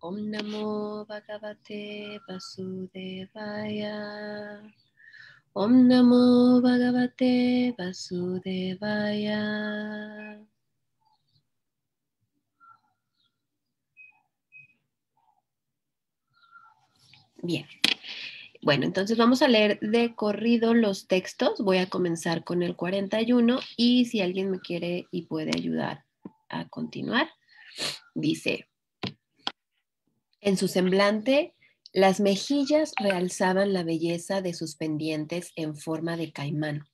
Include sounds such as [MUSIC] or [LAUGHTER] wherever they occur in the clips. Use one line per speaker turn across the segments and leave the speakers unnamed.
Om Namo Bhagavate Vasudevaya. Om Namo Bhagavate Vasudevaya. Bien. Bueno, entonces vamos a leer de corrido los textos. Voy a comenzar con el 41 y si alguien me quiere y puede ayudar a continuar, dice, en su semblante, las mejillas realzaban la belleza de sus pendientes en forma de caimán,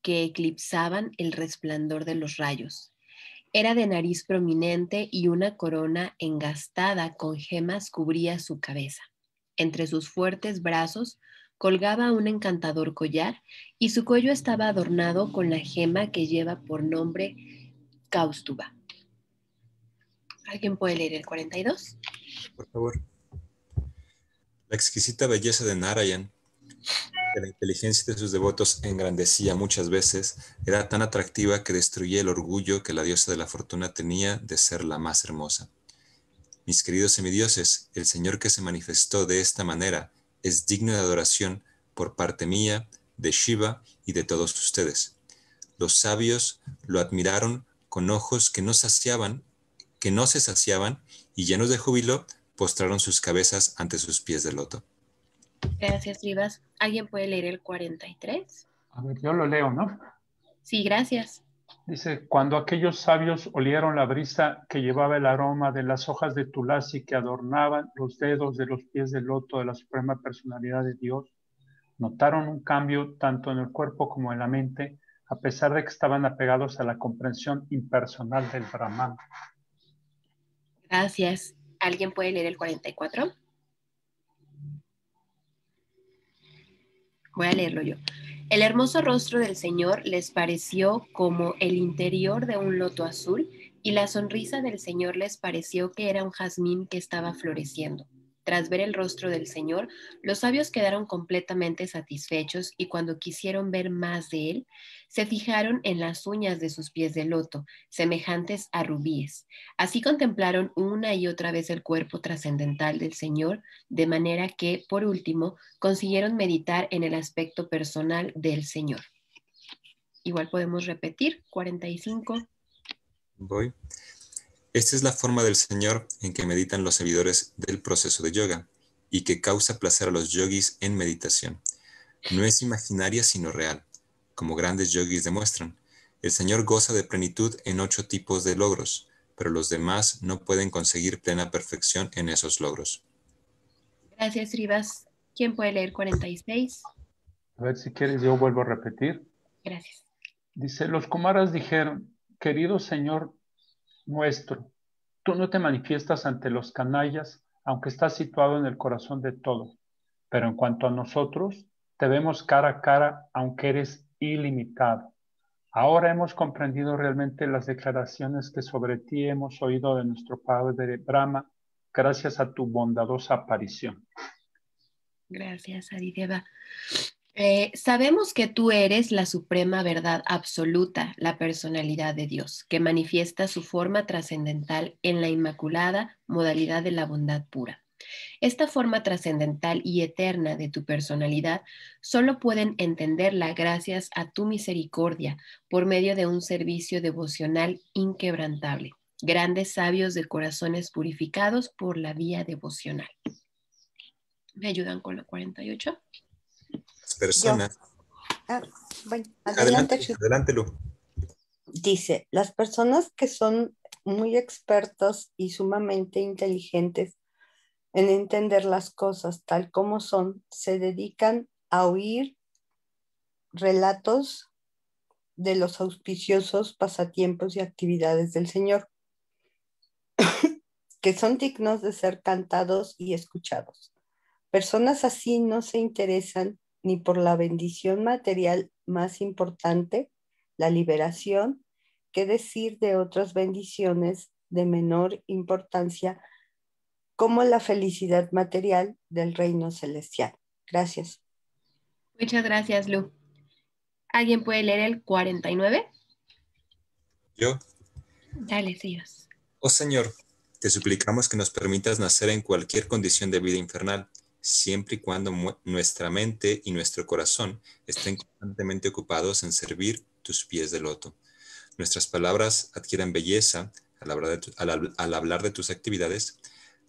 que eclipsaban el resplandor de los rayos. Era de nariz prominente y una corona engastada con gemas cubría su cabeza. Entre sus fuertes brazos colgaba un encantador collar y su cuello estaba adornado con la gema que lleva por nombre Caustuba. ¿Alguien puede leer el 42?
por favor. La exquisita belleza de Narayan, que la inteligencia de sus devotos engrandecía muchas veces, era tan atractiva que destruía el orgullo que la diosa de la fortuna tenía de ser la más hermosa. Mis queridos semidioses, el Señor que se manifestó de esta manera es digno de adoración por parte mía, de Shiva y de todos ustedes. Los sabios lo admiraron con ojos que no saciaban que no se saciaban y llenos de júbilo postraron sus cabezas ante sus pies de loto.
Gracias, Rivas. ¿Alguien puede leer el 43?
A ver, yo lo leo, ¿no?
Sí, gracias.
Dice,
cuando aquellos sabios olieron la brisa que llevaba el aroma de las hojas de tulasi que adornaban los dedos de los pies del loto de la Suprema Personalidad de Dios, notaron un cambio tanto en el cuerpo como en la mente, a pesar de que estaban apegados a la comprensión impersonal del Brahman.
Gracias. Ah, ¿Alguien puede leer el 44? Voy a leerlo yo. El hermoso rostro del Señor les pareció como el interior de un loto azul y la sonrisa del Señor les pareció que era un jazmín que estaba floreciendo. Tras ver el rostro del Señor, los sabios quedaron completamente satisfechos y cuando quisieron ver más de él, se fijaron en las uñas de sus pies de loto, semejantes a rubíes. Así contemplaron una y otra vez el cuerpo trascendental del Señor, de manera que, por último, consiguieron meditar en el aspecto personal del Señor. Igual podemos repetir, 45.
Voy. Esta es la forma del Señor en que meditan los servidores del proceso de yoga y que causa placer a los yogis en meditación. No es imaginaria sino real, como grandes yogis demuestran. El Señor goza de plenitud en ocho tipos de logros, pero los demás no pueden conseguir plena perfección en esos logros.
Gracias, Rivas. ¿Quién puede leer 46?
A ver si quieres, yo vuelvo a repetir. Gracias. Dice, los Kumaras dijeron, querido Señor, nuestro. Tú no te manifiestas ante los canallas, aunque estás situado en el corazón de todos. Pero en cuanto a nosotros, te vemos cara a cara, aunque eres ilimitado. Ahora hemos comprendido realmente las declaraciones que sobre ti hemos oído de nuestro Padre Brahma, gracias a tu bondadosa aparición.
Gracias, Arideva. Eh, sabemos que tú eres la suprema verdad absoluta, la personalidad de Dios, que manifiesta su forma trascendental en la inmaculada modalidad de la bondad pura. Esta forma trascendental y eterna de tu personalidad solo pueden entenderla gracias a tu misericordia por medio de un servicio devocional inquebrantable. Grandes sabios de corazones purificados por la vía devocional. ¿Me ayudan con la 48?
personas.
Ah, adelante, Lu. Dice,
las personas que son muy expertos y sumamente inteligentes en entender las cosas tal como son, se dedican a oír relatos de los auspiciosos pasatiempos y actividades del Señor, [COUGHS] que son dignos de ser cantados y escuchados. Personas así no se interesan ni por la bendición material más importante, la liberación, que decir de otras bendiciones de menor importancia como la felicidad material del reino celestial. Gracias.
Muchas gracias, Lu. ¿Alguien puede leer el 49? Yo. Dale, Dios.
Oh Señor, te suplicamos que nos permitas nacer en cualquier condición de vida infernal siempre y cuando nuestra mente y nuestro corazón estén constantemente ocupados en servir tus pies de loto. Nuestras palabras adquieran belleza al hablar de, tus actividades,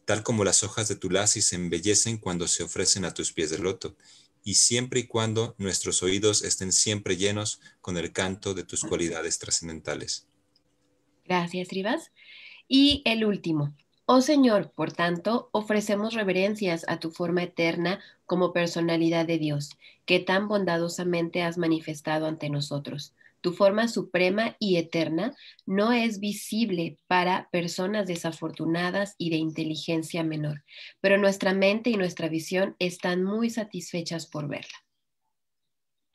tal como las hojas de tu lazi se embellecen cuando se ofrecen a tus pies de loto, y siempre y cuando nuestros oídos estén siempre llenos con el canto de tus cualidades trascendentales.
Gracias, Rivas. Y el último, Oh Señor, por tanto, ofrecemos reverencias a tu forma eterna como personalidad de Dios, que tan bondadosamente has manifestado ante nosotros. Tu forma suprema y eterna no es visible para personas desafortunadas y de inteligencia menor, pero nuestra mente y nuestra visión están muy satisfechas por verla.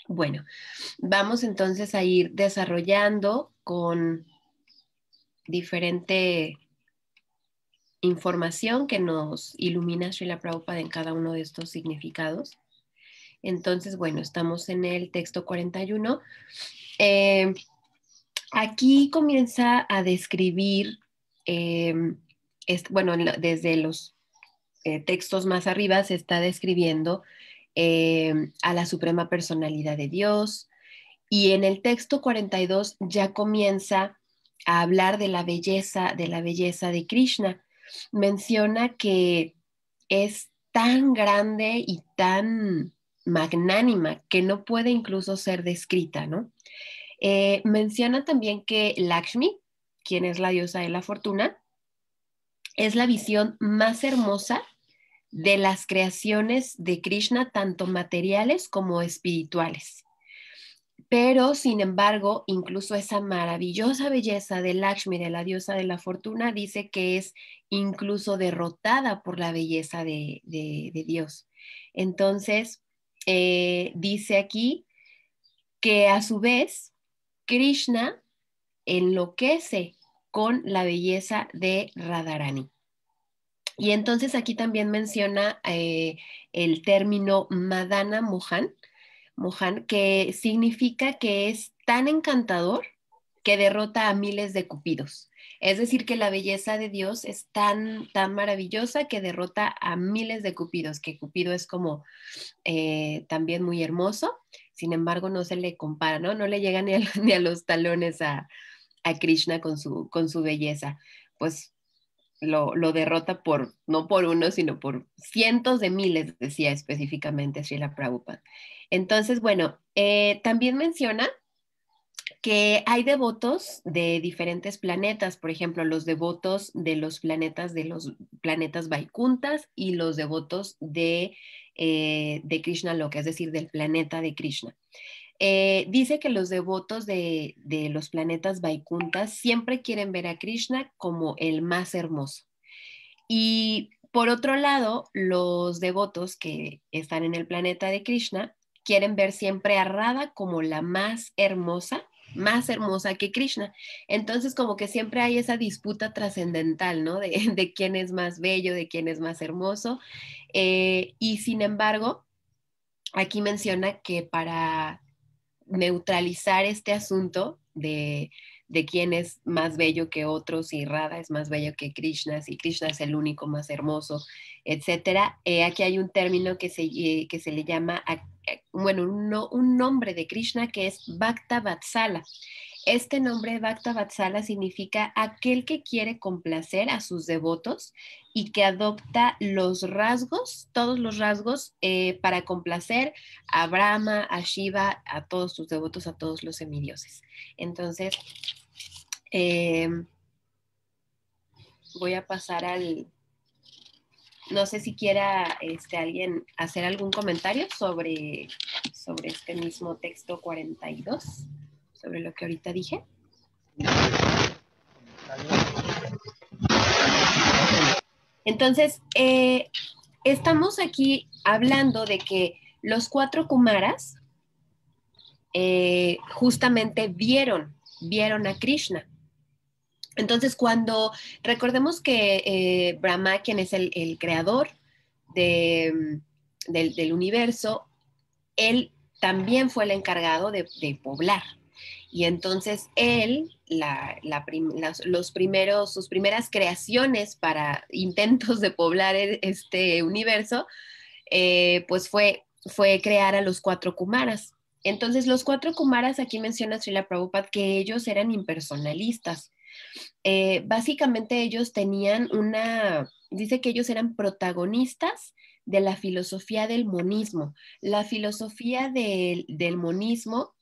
Bueno, vamos entonces a ir desarrollando con diferente información que nos ilumina Srila Prabhupada en cada uno de estos significados. Entonces, bueno, estamos en el texto 41. Eh, aquí comienza a describir, eh, bueno, desde los eh, textos más arriba se está describiendo a la Suprema Personalidad de Dios. Y en el texto 42 ya comienza a hablar de la belleza, de la belleza de Krishna menciona que es tan grande y tan magnánima que no puede incluso ser descrita, ¿no? Eh, menciona también que Lakshmi, quien es la diosa de la fortuna, es la visión más hermosa de las creaciones de Krishna, tanto materiales como espirituales. Pero, sin embargo, incluso esa maravillosa belleza de Lakshmi, de la diosa de la fortuna, dice que es incluso derrotada por la belleza de, Dios. Entonces, eh, dice aquí que a su vez, Krishna enloquece con la belleza de Radharani. Y entonces aquí también menciona eh, el término Madana Mohan, Mohan, que significa que es tan encantador que derrota a miles de cupidos. Es decir, que la belleza de Dios es tan, tan maravillosa que derrota a miles de cupidos, que Cupido es como eh, también muy hermoso, sin embargo no se le compara, ¿no? No le llega ni a, [LAUGHS] los talones a, Krishna con su, con su belleza. Pues lo, derrota por, no por uno, sino por cientos de miles, decía específicamente Srila Prabhupada. Entonces, bueno, eh, también menciona que hay devotos de diferentes planetas, por ejemplo, los devotos de los planetas de los planetas Vaikuntas y los devotos de, eh, de Krishna Loka, es decir, del planeta de Krishna. Eh, dice que los devotos de, los planetas Vaikuntas siempre quieren ver a Krishna como el más hermoso. Y por otro lado, los devotos que están en el planeta de Krishna quieren ver siempre a Radha como la más hermosa, más hermosa que Krishna. Entonces, como que siempre hay esa disputa trascendental, ¿no? De, [LAUGHS] quién es más bello, de quién es más hermoso. Eh, y sin embargo, aquí menciona que para neutralizar este asunto de, quién es más bello que otros, y Radha es más bello que Krishna, si Krishna es el único más hermoso, etcétera. Eh, aquí hay un término que se, eh, que se le llama, eh, bueno, un, un nombre de Krishna que es Bhakta Vatsala. Este nombre Bhakta Bhatsala, significa aquel que quiere complacer a sus devotos y que adopta los rasgos, todos los rasgos eh, para complacer a Brahma, a Shiva, a todos sus devotos, a todos los semidioses. Entonces, em, voy a pasar al... No sé si quiera este, alguien hacer algún comentario sobre, sobre este mismo texto 42 sobre lo que ahorita dije? Entonces, eh, estamos aquí hablando de que los cuatro Kumaras eh, justamente vieron, vieron a Krishna. Entonces, cuando recordemos que eh, Brahma, quien es el, creador del, universo, él también fue el encargado de poblar, y entonces él, los primeros, sus primeras creaciones para [LAUGHS] intentos de poblar e, este universo, eh, pues fue, fue crear a los cuatro Kumaras. Entonces, los cuatro Kumaras, aquí menciona Srila Prabhupada que ellos eran impersonalistas. Eh, básicamente ellos tenían una, dice que ellos eran protagonistas de la filosofía del monismo. La filosofía del monismo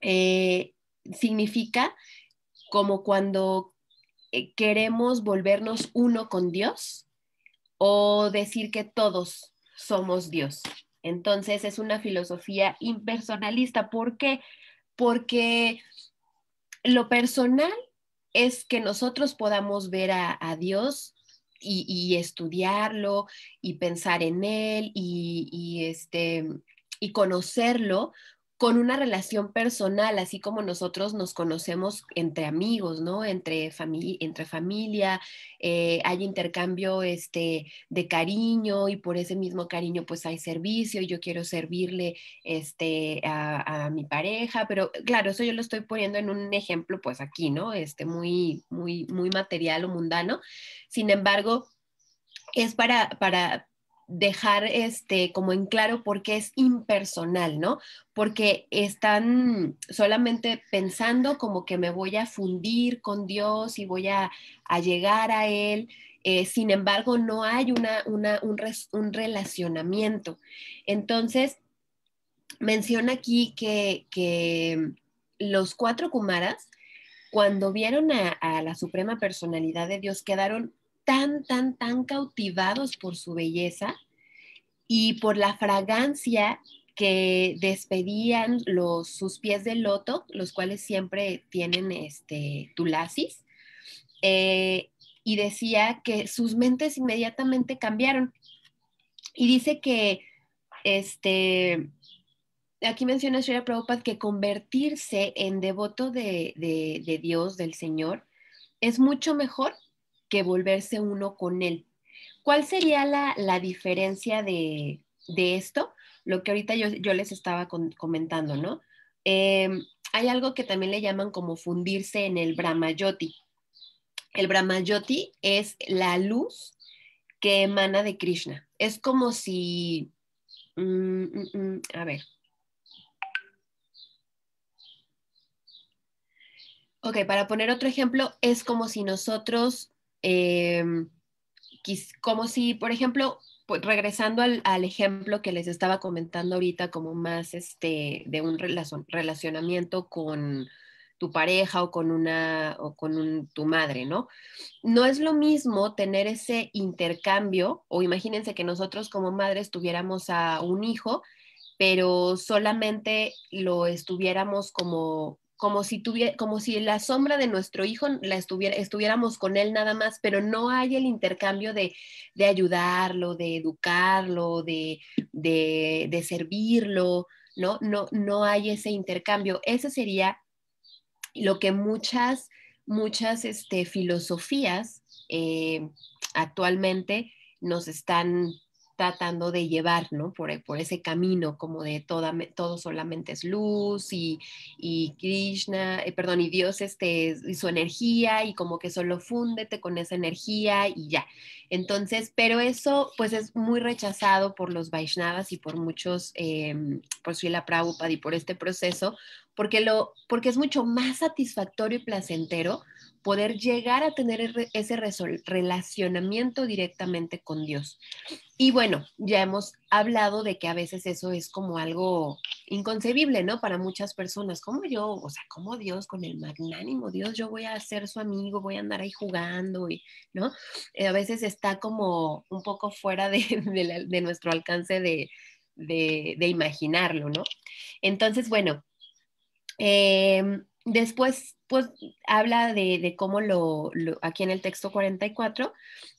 eh, significa como cuando eh, queremos volvernos uno con Dios o decir que todos somos Dios. Entonces es una filosofía impersonalista. ¿Por qué? Porque lo personal es que nosotros podamos ver a, Dios y, estudiarlo y pensar en Él y, y, este, y conocerlo con una relación personal, así como nosotros nos conocemos entre amigos, ¿no? Entre, familia, entre familia, eh, hay intercambio este, de cariño y por ese mismo cariño pues hay servicio y yo quiero servirle este, a, mi pareja, pero claro, eso yo lo estoy poniendo en un ejemplo pues aquí, ¿no? Este, muy, muy, muy material o mundano. Sin embargo, es para, para, dejar este como en claro porque es impersonal, ¿no? Porque están solamente pensando como que me voy a fundir con Dios y voy a, llegar a Él. Eh, sin embargo, no hay una, un, relacionamiento. Entonces, menciona aquí que, los cuatro Kumaras, cuando vieron a la Suprema Personalidad de Dios, quedaron tan, tan, tan cautivados por su belleza y por la fragancia que despedían los, sus pies de loto, los cuales siempre tienen este, tulasis, eh, y decía que sus mentes inmediatamente cambiaron. Y dice que, este, aquí menciona Sri Prabhupada que convertirse en devoto de, de Dios, del Señor, es mucho mejor que volverse uno con él. ¿Cuál sería la, diferencia de, esto? Lo que ahorita yo, les estaba comentando, ¿no? Eh, hay algo que también le llaman como fundirse en el Brahmayoti. El Brahmayoti es la luz que emana de Krishna. Es como si, mm, mm, mm, a ver. Ok, para poner otro ejemplo, es como si nosotros Em, como si, por ejemplo, pues, regresando al, ejemplo que les estaba comentando ahorita, como más este, de un relacionamiento con tu pareja o con una con tu madre, ¿no? No es lo mismo tener ese intercambio o imagínense que nosotros como madres tuviéramos a un hijo, pero solamente lo estuviéramos como como si, como si la sombra de nuestro hijo la estuviera, estuviéramos con él nada más, pero no hay el intercambio de, ayudarlo, de educarlo, de, de, servirlo, ¿no? ¿no? No hay ese intercambio. Ese sería lo que muchas, muchas este, filosofías eh, actualmente nos están tratando de llevar, ¿no? Por, ese camino como de todo solamente es luz y, Krishna, eh, perdón, y Dios este, y su energía y como que solo fúndete con esa energía y ya. Entonces, pero eso pues es muy rechazado por los Vaishnavas y por muchos, em, por Srila Prabhupada y por este proceso, porque, lo, porque es mucho más satisfactorio y placentero poder llegar a tener ese relacionamiento directamente con Dios. Y bueno, ya hemos hablado de que a veces eso es como algo inconcebible, ¿no? Para muchas personas, como yo, o sea, como Dios con el magnánimo Dios, yo voy a ser su amigo, voy a andar ahí jugando, y, ¿no? Eh, a veces está como un poco fuera de, [LAUGHS] nuestro alcance de, imaginarlo, ¿no? Entonces, bueno, em, después, pues, habla de, cómo lo, aquí en el texto 44,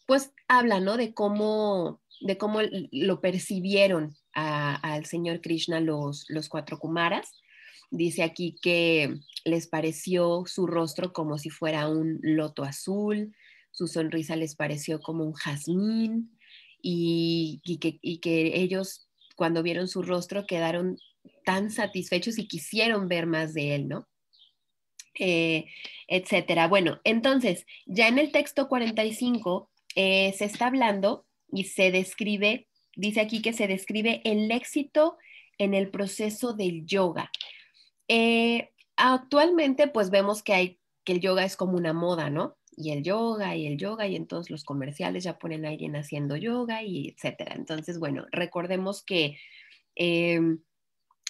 pues habla, ¿no? De cómo de cómo lo percibieron al señor Krishna los, los cuatro Kumaras. Dice aquí que les pareció su rostro como si fuera un loto azul, su sonrisa les pareció como un jazmín y, que, ellos cuando vieron su rostro quedaron tan satisfechos y quisieron ver más de él, ¿no? Eh, etcétera. Bueno, entonces, ya en el texto 45 eh, se está hablando y se describe, dice aquí que se describe el éxito en el proceso del yoga. Eh, actualmente pues vemos que, hay, que el yoga es como una moda, ¿no? Y el yoga y el yoga y todos los comerciales ya ponen a alguien haciendo yoga y etcétera. Entonces, bueno, recordemos que eh,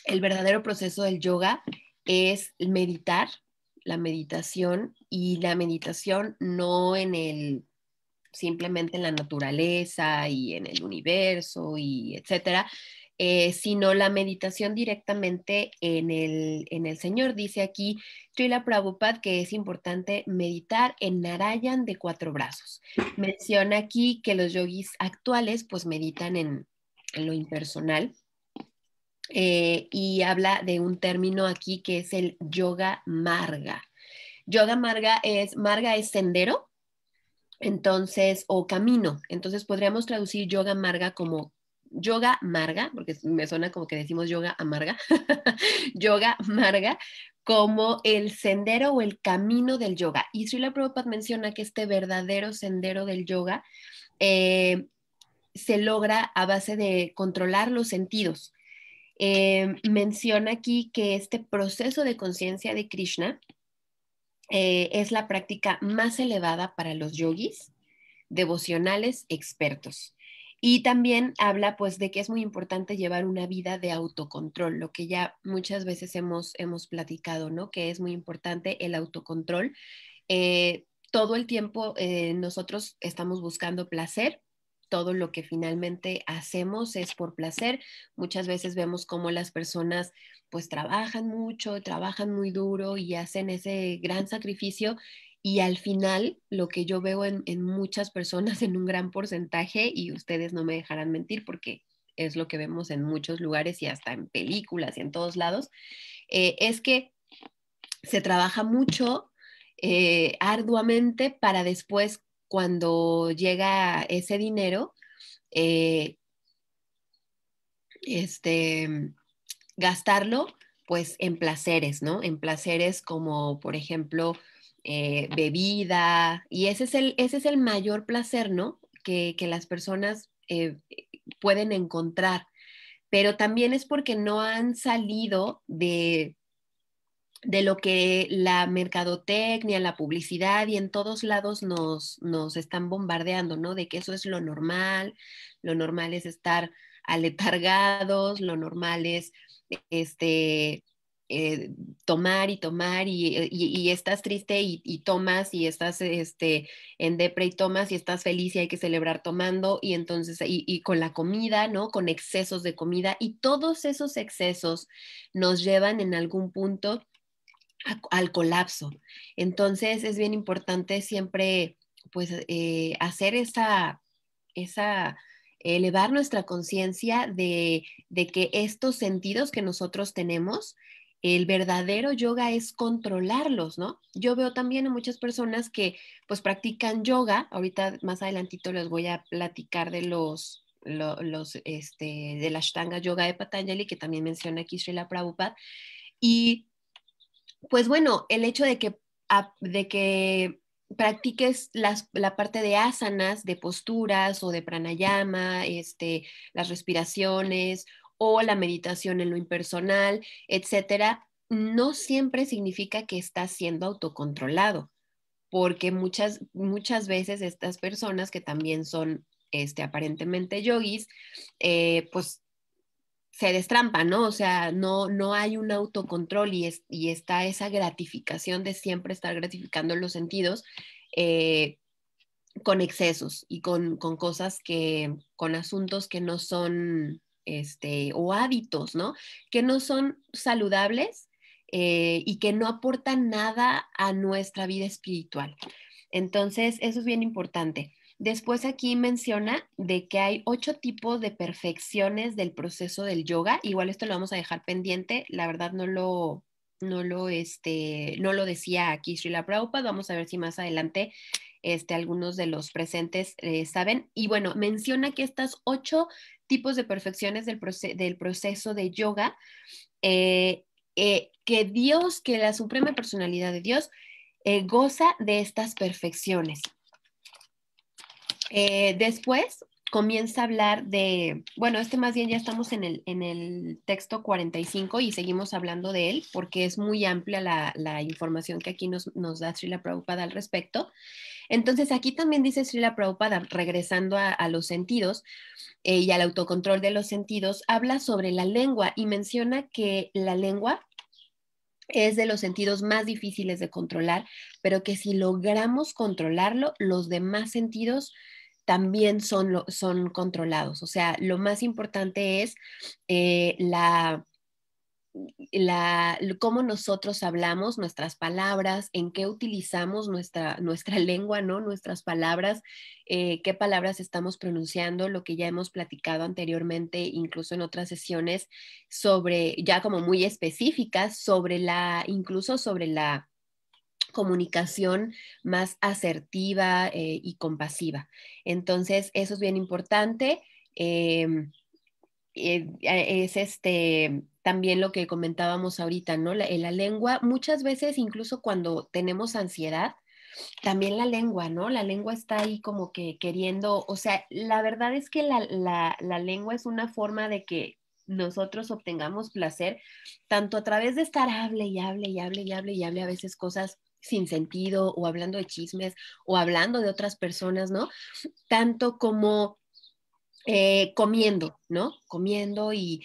el verdadero proceso del yoga es meditar, la meditación y la meditación no en el simplemente en la naturaleza y en el universo y etcétera, eh, sino la meditación directamente en el, en el Señor. Dice aquí Trila Prabhupada que es importante meditar en Narayan de cuatro brazos. Menciona aquí que los yogis actuales pues meditan en, lo impersonal. Eh, y habla de un término aquí que es el yoga marga. Yoga marga es, marga es sendero, entonces, o camino. Entonces podríamos traducir yoga amarga como yoga marga, porque me suena como que decimos yoga amarga, [LAUGHS] yoga marga, como el sendero o el camino del yoga. Y Srila Prabhupada menciona que este verdadero sendero del yoga eh, se logra a base de controlar los sentidos. Eh, menciona aquí que este proceso de conciencia de Krishna eh, es la práctica más elevada para los yogis devocionales expertos. Y también habla pues de que es muy importante llevar una vida de autocontrol, lo que ya muchas veces hemos, platicado, ¿no? Que es muy importante el autocontrol. Eh, todo el tiempo eh, nosotros estamos buscando placer, todo lo que finalmente hacemos es por placer. Muchas veces vemos cómo las personas pues trabajan mucho, trabajan muy duro y hacen ese gran sacrificio y al final, lo que yo veo en, muchas personas, [LAUGHS] en un gran porcentaje, y ustedes no me dejarán mentir porque es lo que vemos en muchos lugares y hasta en películas y en todos lados, eh, es que se trabaja mucho, eh, arduamente, para después cuando llega ese dinero, eh, este, gastarlo pues en placeres, ¿no? En placeres como, por ejemplo, eh, bebida, y ese es, el, ese es el mayor placer, ¿no? Que, las personas eh, pueden encontrar, pero también es porque no han salido de, de lo que la mercadotecnia, la publicidad y en todos lados nos, nos están bombardeando, ¿no? De que eso es lo normal, lo normal es estar [LAUGHS] aletargados, lo normal es este, eh, tomar y tomar y, eh, estás triste y, tomas y estás este, en depre y tomas y estás feliz y hay que celebrar tomando y entonces y, con la comida, ¿no? Con excesos de comida y todos esos excesos nos llevan en algún punto al colapso. Entonces es bien importante siempre pues eh, hacer esa, esa, elevar nuestra conciencia de, de que estos sentidos que nosotros tenemos, el verdadero yoga es controlarlos, ¿no? Yo veo también a muchas personas que pues practican yoga, ahorita más adelantito les voy a platicar de los, los, este, de la Ashtanga Yoga de Patanjali, que también menciona aquí Srila Prabhupada, y pues bueno, el hecho de que, ah, de que practiques la parte de asanas, de posturas o de pranayama, este, las respiraciones o la meditación en lo impersonal, etcétera, no siempre significa que estás siendo autocontrolado, porque muchas, muchas veces estas personas que también son este, aparentemente yogis, eh, pues se destrampa, ¿no? O sea, no, no hay un autocontrol y, y está esa gratificación de siempre estar gratificando los sentidos eh, con excesos y con, cosas que, con asuntos que no son, este, o hábitos, ¿no? Que no son saludables eh, y que no aportan nada a nuestra vida espiritual. Entonces, eso es bien importante. Después aquí menciona de que hay ocho tipos de perfecciones del proceso del yoga. Igual esto lo vamos a dejar pendiente. La verdad no lo, no lo, este, no lo decía aquí Srila Prabhupada. Vamos a ver si más adelante este, algunos de los presentes eh, saben. Y bueno, menciona que estas ocho tipos de perfecciones del, del proceso de yoga, eh, eh, que Dios, que la Suprema Personalidad de Dios, goza de estas perfecciones. Eh, después comienza a hablar de, bueno, este más bien ya estamos en el, en el texto 45 y seguimos hablando de él porque es muy amplia la, la información que aquí nos, nos, da Srila Prabhupada al respecto. Entonces aquí también dice Srila Prabhupada, regresando a, los sentidos eh, y al autocontrol de los sentidos, habla sobre la lengua y menciona que la lengua es de los sentidos más difíciles de controlar, pero que si logramos controlarlo, los demás sentidos también son, son controlados. O sea, lo más importante es eh, la la, cómo nosotros hablamos, nuestras palabras, en qué utilizamos nuestra, nuestra [LAUGHS] lengua, ¿no? Nuestras palabras, eh, qué palabras estamos pronunciando, lo que ya hemos platicado anteriormente, incluso en otras sesiones, sobre, ya como muy específicas, sobre la, incluso sobre la comunicación más asertiva eh, y compasiva. Entonces, eso es bien importante. Em, eh, es este también lo que comentábamos ahorita, ¿no? La, lengua, muchas veces incluso cuando tenemos ansiedad, también la lengua, ¿no? La lengua está ahí como que queriendo, o sea, la verdad es que la, la lengua es una forma de que nosotros obtengamos placer, tanto a través de estar hable y hable y hable y hable y hable a veces cosas sin sentido o hablando de chismes o hablando de otras personas, ¿no? Tanto como eh, comiendo, ¿no? Comiendo y,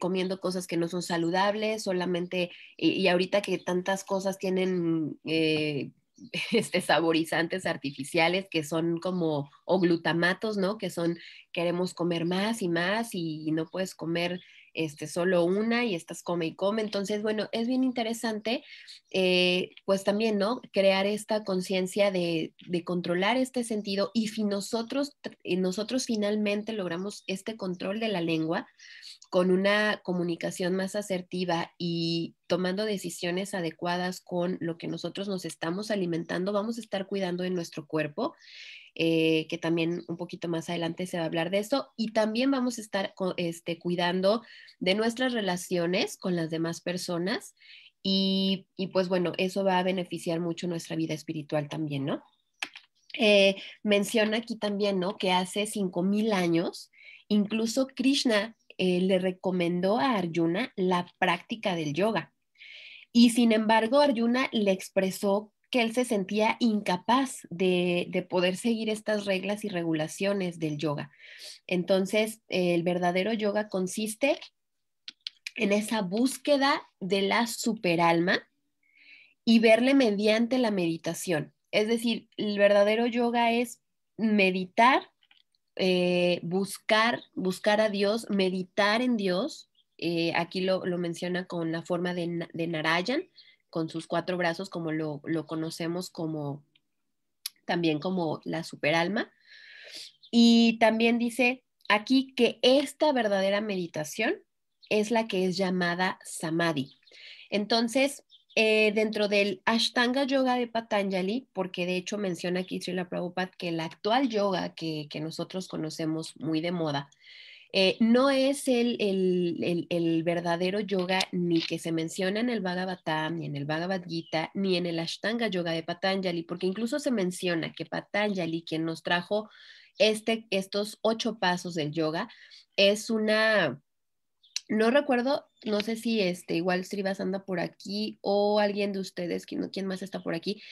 comiendo cosas que no son saludables, solamente, y, ahorita que tantas cosas tienen eh, [LAUGHS] este, saborizantes artificiales que son como, o glutamatos, ¿no? Que son, queremos comer más y más y no puedes comer este, solo una y estas come y come. Entonces, bueno, es bien interesante, eh, pues también, ¿no? Crear esta conciencia de, controlar este sentido y si nosotros, nosotros finalmente logramos este control de la lengua con una comunicación más asertiva y tomando decisiones adecuadas con lo que nosotros nos estamos alimentando, vamos a estar cuidando en nuestro cuerpo eh, que también un poquito más adelante se va a hablar de eso. Y también vamos a estar este, cuidando de nuestras relaciones con las demás personas. Y, pues bueno, eso va a beneficiar mucho nuestra vida espiritual también, ¿no? Eh, menciona aquí también, ¿no? Que hace 5.000 años, incluso Krishna eh, le recomendó a Arjuna la práctica del yoga. Y sin embargo, Arjuna le expresó que él se sentía incapaz de, poder seguir estas reglas y regulaciones del yoga. Entonces, el verdadero yoga consiste en esa búsqueda de la superalma y verle mediante la meditación. Es decir, el verdadero yoga es meditar, eh, buscar, buscar a Dios, meditar en Dios. Eh, aquí lo, menciona con la forma de, de Narayan, con sus cuatro brazos, como lo, conocemos como también como la superalma. Y también dice aquí que esta verdadera meditación es la que es llamada samadhi. Entonces, eh, dentro del Ashtanga Yoga de Patanjali, porque de hecho menciona aquí Srila Prabhupada que el actual yoga que nosotros conocemos muy de moda, eh, no es el, verdadero yoga ni que se menciona en el Bhagavatam, ni en el Bhagavad Gita, ni en el Ashtanga Yoga de Patanjali, porque incluso se menciona que Patanjali, quien nos trajo este, estos ocho pasos del yoga, es una, no recuerdo, no sé si este, igual Sri anda por aquí o alguien de ustedes, ¿quién, quién más está por aquí?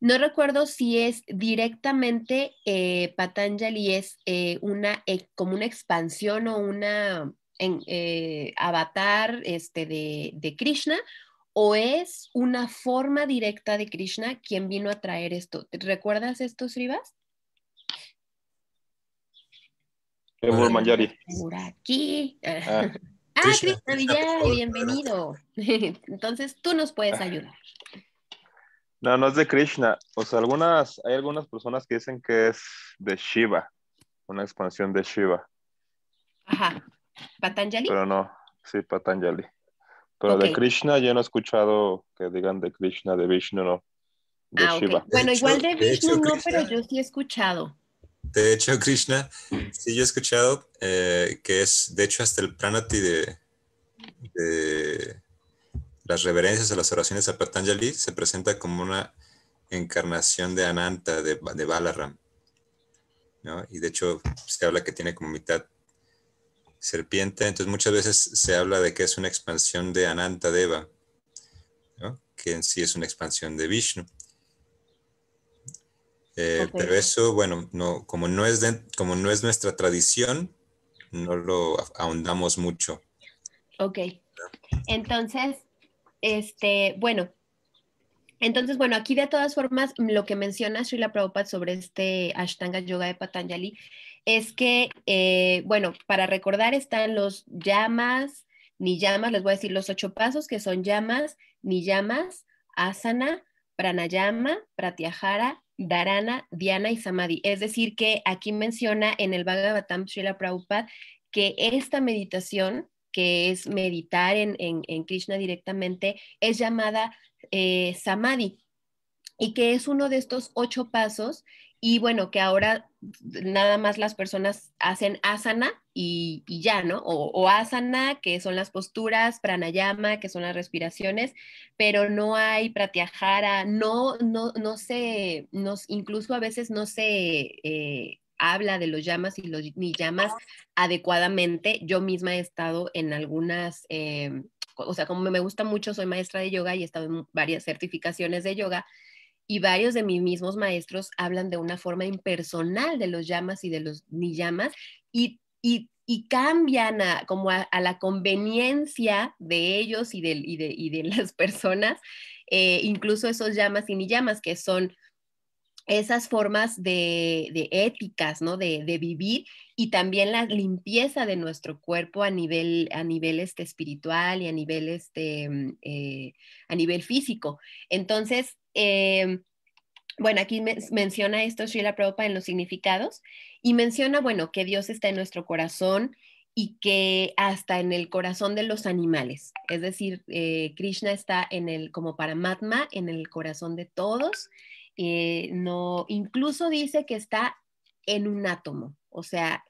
No recuerdo si es directamente eh, Patanjali, es eh, una, como una expansión o un eh, avatar este, de, Krishna o es una forma directa de Krishna quien vino a traer esto. ¿Recuerdas esto, Srivas?
Por
aquí. [LAUGHS] Ah, ah, Krishna bienvenido. [LAUGHS] Entonces tú nos puedes ah. ayudar.
No, no es de Krishna. O sea, algunas, hay algunas personas que dicen que es de Shiva, una expansión de Shiva.
Ajá. ¿Patanjali? Pero
no, sí, Patanjali. Pero de
Krishna yo no he escuchado que digan de Krishna, de Vishnu, no.
De ah, Shiva. Bueno, igual de Vishnu no, pero yo sí he escuchado.
De hecho, Krishna, sí yo he escuchado eh, que es, de hecho, hasta el pranati de las reverencias a las oraciones a Patanjali se presenta como una encarnación de Ananta, de, de Balaram. Y de hecho se habla que tiene como mitad serpiente, entonces muchas veces se habla de que es una expansión de Ananta Deva, que en sí es una expansión de Vishnu. Eh, pero eso, bueno, no, como, no es como no es nuestra tradición, no lo ahondamos mucho.
Ok. Entonces, este, bueno, entonces, bueno, aquí de todas formas, lo que menciona Srila Prabhupada sobre este Ashtanga Yoga de Patanjali es que, eh, bueno, para recordar están los llamas, ni llamas, les voy a decir los ocho pasos que son llamas, ni llamas, asana, pranayama, pratyahara, dharana, dhyana y samadhi. Es decir, que aquí menciona en el Bhagavatam Srila Prabhupada que esta meditación que es meditar en, Krishna directamente, es llamada eh, samadhi y que es uno de estos ocho pasos y bueno, que ahora nada más las personas hacen asana y, ya, ¿no? O, asana, que son las posturas, pranayama, que son las respiraciones, pero no hay pratyahara, no, no, no se, nos, incluso a veces no se eh, habla de los llamas y los ni llamas adecuadamente. Yo misma he estado en algunas, em, o sea, como me gusta mucho, soy maestra de yoga y he estado en varias certificaciones de yoga y varios de mis mismos maestros hablan de una forma impersonal de los llamas y de los ni llamas y, cambian a, como a, la conveniencia de ellos y de, y de, [LAUGHS] las personas, eh, incluso esos llamas y ni llamas que son esas formas de, éticas, ¿no? De, vivir y también la limpieza de nuestro cuerpo a nivel, a este, espiritual y a nivel, este, mm, eh, a nivel físico. Entonces, em, bueno, aquí menciona esto La Prabhupada en los significados y menciona, bueno, que Dios está en nuestro corazón y que hasta en el corazón de los animales, es decir, eh, Krishna está en el, como Paramatma, en el corazón de todos eh, no, incluso dice que está en un átomo, o sea,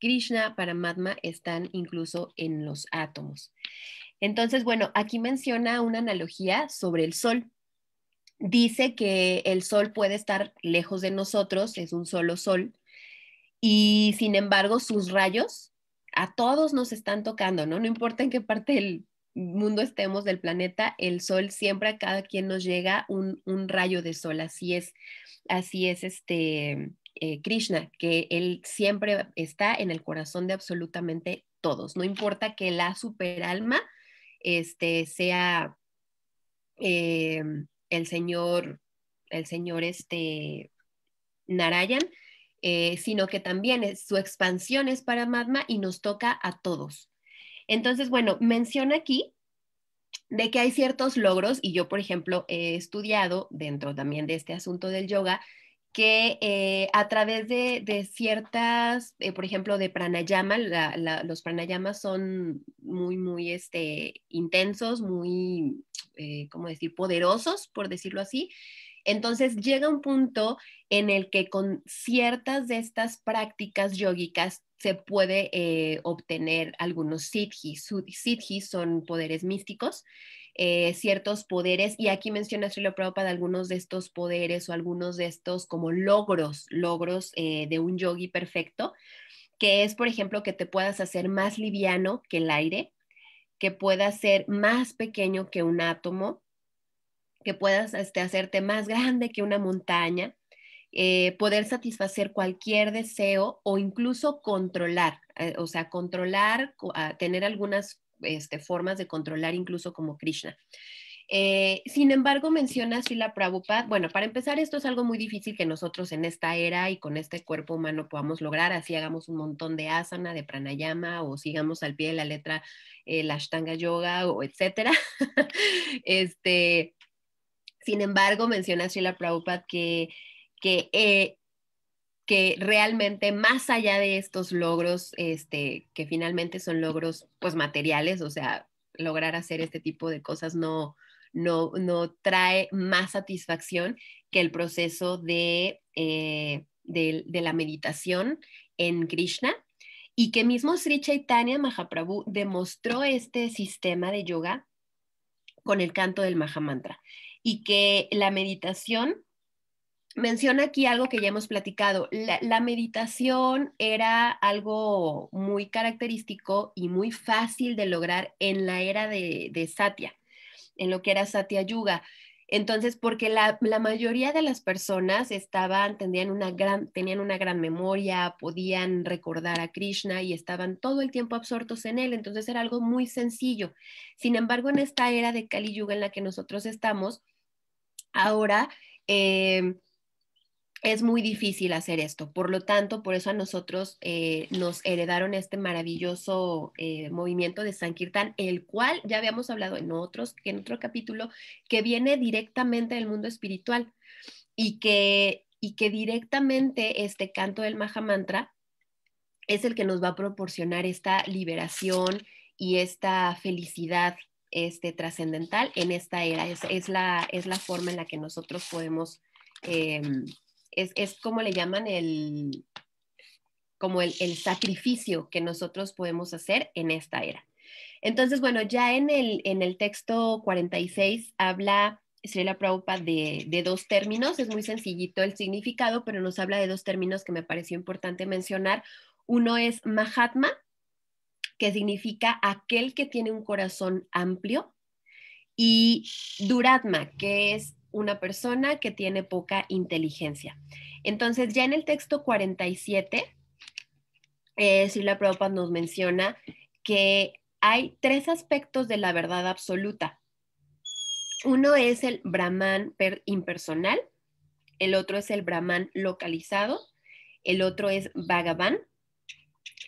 Krishna, para Paramatma están incluso en los átomos. Entonces, bueno, aquí menciona una analogía sobre el sol. Dice que el sol puede estar lejos de nosotros, es un solo sol, y sin embargo sus rayos a todos nos están tocando, ¿no? No importa en qué parte del mundo estemos del planeta, el sol siempre a cada quien nos llega un, rayo de sol, así es, así es este eh, Krishna, que él siempre está en el corazón de absolutamente todos, no importa que la superalma este, sea eh, el señor, el señor este, Narayan, eh, sino que también su expansión es para Madma y nos toca a todos. Entonces, bueno, menciona aquí de que hay ciertos logros, y yo, por ejemplo, he estudiado dentro también de este asunto del yoga, que eh, a través de, ciertas, eh, por ejemplo, de pranayama, los pranayamas son muy, muy este, intensos, muy, eh, ¿cómo decir?, poderosos, por decirlo así. Entonces llega un punto en el que con ciertas de estas prácticas yógicas se puede eh, obtener algunos siddhis. Siddhis son poderes místicos, eh, ciertos poderes, y aquí menciona Srila Prabhupada algunos de estos poderes o algunos de estos como logros, logros eh, de un yogi perfecto, que es, por ejemplo, que te puedas hacer más liviano que el aire, que puedas ser más pequeño que un átomo, que puedas este, hacerte más grande que una montaña, eh, poder satisfacer cualquier deseo o incluso controlar, eh, o sea, controlar, ah, tener algunas este, formas de controlar incluso como Krishna. Eh, sin embargo, menciona Sila Prabhupada, bueno, para empezar, esto es algo muy difícil que nosotros en esta era y con este cuerpo humano podamos lograr, así hagamos un montón de asana, de pranayama o sigamos al pie de la letra eh, la ashtanga yoga o etcétera. [LAUGHS] este, sin embargo, menciona Sila Prabhupada que eh, que, realmente más allá de estos logros, este, que finalmente son logros pues materiales, o sea, lograr hacer este tipo de cosas no, no, no trae más satisfacción que el proceso de, eh, de, de la meditación en Krishna y que mismo Sri Chaitanya Mahaprabhu demostró este sistema de yoga con el canto del Mahamantra y que la meditación menciona aquí algo que ya hemos platicado. La, meditación era algo muy característico y muy fácil de lograr en la era de, Satya, en lo que era Satya Yuga. Entonces, porque la, mayoría de las personas estaban, tenían una, gran, tenían una gran memoria, podían recordar a Krishna y estaban todo el tiempo absortos en él, entonces era algo muy sencillo. Sin embargo, en esta era de Kali Yuga en la que nosotros estamos, ahora eh, es muy difícil hacer esto. Por lo tanto, por eso a nosotros eh, nos heredaron este maravilloso eh, movimiento de Sankirtan, el cual ya habíamos hablado en, otros, en otro capítulo, que viene directamente del mundo espiritual y que, y que directamente este canto del Mahamantra es el que nos va a proporcionar esta liberación y esta felicidad este, trascendental en esta era. Es, la, es la forma en la que nosotros podemos... Em, es, como le llaman el, como el, sacrificio que nosotros podemos hacer en esta era. Entonces, bueno, ya en el, en el texto 46 habla Srila Prabhupada de, de dos términos, es muy sencillito el significado, pero nos habla de dos términos que me pareció importante mencionar. Uno es Mahatma, que significa aquel que tiene un corazón amplio, y Duratma, que es una persona que tiene poca inteligencia. Entonces, ya en el texto 47, eh, Sila Prabhupada nos menciona que hay tres aspectos de la verdad absoluta. Uno es el Brahman impersonal, el otro es el Brahman localizado, el otro es Bhagavan,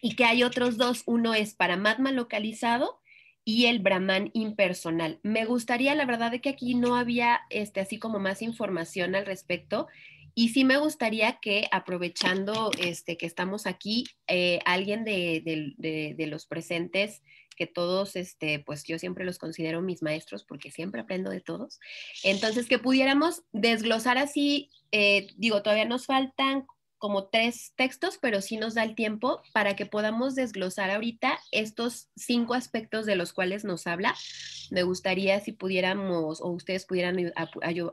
y que hay otros dos, uno es Paramatma localizado y el Brahman impersonal. Me gustaría, la verdad, de que aquí no había este, así como más información al respecto. Y sí me gustaría que, aprovechando este, que estamos aquí, eh, alguien de, los presentes, que todos, este, pues yo siempre los considero mis maestros porque siempre aprendo de todos, entonces que pudiéramos desglosar así, eh, digo, todavía nos faltan como tres textos, pero sí nos da el tiempo para que podamos desglosar ahorita estos cinco aspectos de los cuales nos habla. Me gustaría si pudiéramos o ustedes pudieran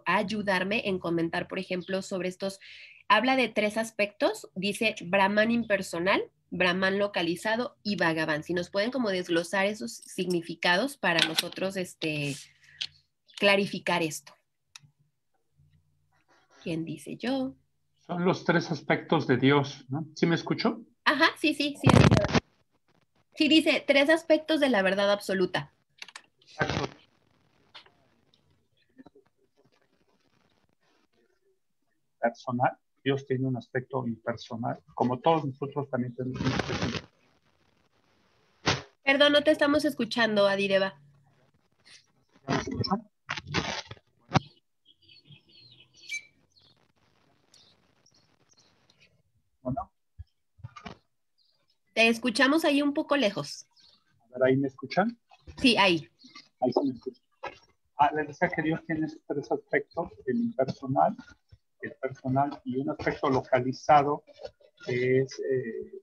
ayudarme en comentar, por ejemplo, sobre estos. Habla de tres aspectos, dice Brahman impersonal, Brahman localizado y Bhagavan. Si nos pueden como desglosar esos significados para nosotros este, clarificar esto. ¿Quién dice yo?
Son los tres aspectos de Dios, ¿no? ¿Sí me escuchó?
Ajá, sí, sí, sí. Sí, dice tres aspectos de la verdad absoluta.
Personal. Dios tiene un aspecto impersonal, como todos nosotros también tenemos un aspecto.
Perdón, no te estamos escuchando, Adireva. Te escuchamos ahí un poco lejos. A ver, ¿ahí me escuchan? Sí, ahí. Ahí sí me escuchan.
Ah, les decía que Dios tiene tres aspectos, el impersonal, el personal y un aspecto localizado que es eh,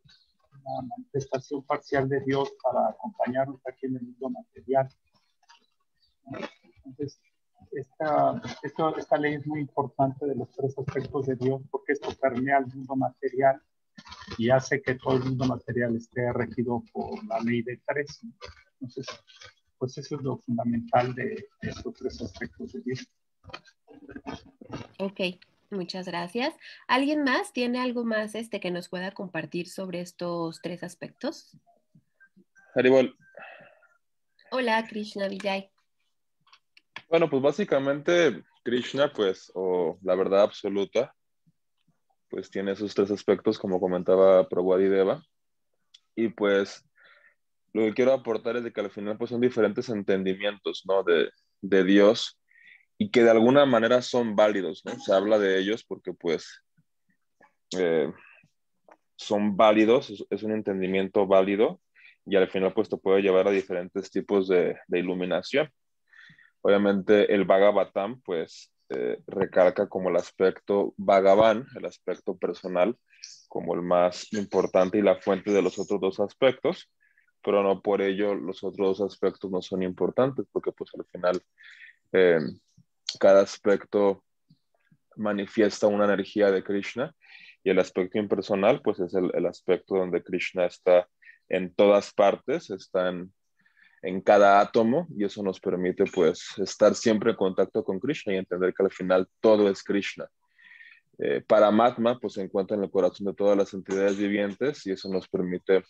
una manifestación parcial de Dios para acompañarnos aquí en el mundo material. Entonces, esta, esta ley es muy importante de los tres aspectos de Dios porque esto permea el mundo material y hace que todo el mundo material esté regido por la ley de tres. Entonces, pues eso es lo fundamental de, estos tres aspectos de
Ok, muchas gracias. ¿Alguien más tiene algo más este que nos pueda compartir sobre estos tres aspectos? Haribol. Hola, Krishna Vijay.
Bueno, pues básicamente Krishna, pues, o la verdad absoluta, pues tiene esos tres aspectos, como comentaba Prabhupada y Deva. Y pues lo que quiero aportar es de que al final pues son diferentes entendimientos, ¿no? De, Dios y que de alguna manera son válidos, Se habla de ellos porque pues eh, son válidos, es, un entendimiento válido y al final pues te puede llevar a diferentes tipos de, de iluminación. Obviamente el Bhagavatam pues este, recalca como el aspecto vagabán, el aspecto personal, como el más importante y la fuente de los otros dos aspectos, pero no por ello los otros dos aspectos no son importantes, porque pues al final eh, cada aspecto manifiesta una energía de Krishna y el aspecto impersonal pues es el, el aspecto donde Krishna está en todas partes, está en en cada átomo y eso nos permite pues estar siempre en contacto con Krishna y entender que al final todo es Krishna. Eh, para magma pues se encuentra en el corazón de todas las entidades vivientes y eso nos permite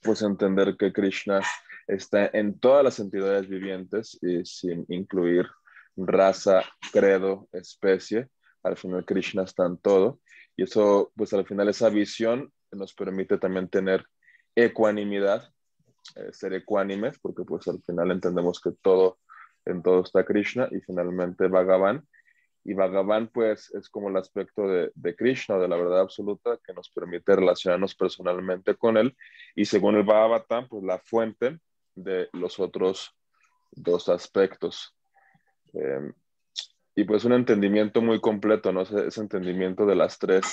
pues entender que Krishna está en todas las entidades vivientes y sin incluir raza, credo, especie. Al final Krishna está en todo y eso pues al final esa visión nos permite también tener ecuanimidad eh, ser ecuánimes, porque pues al final entendemos que todo, en todo está Krishna y finalmente Bhagavan. Y Bhagavan pues es como el aspecto de, de Krishna, de la verdad absoluta, que nos permite relacionarnos personalmente con él. Y según el Bhagavatam, pues la fuente de los otros dos aspectos. Em, y pues un entendimiento muy completo, ¿no? Ese, ese entendimiento de las tres,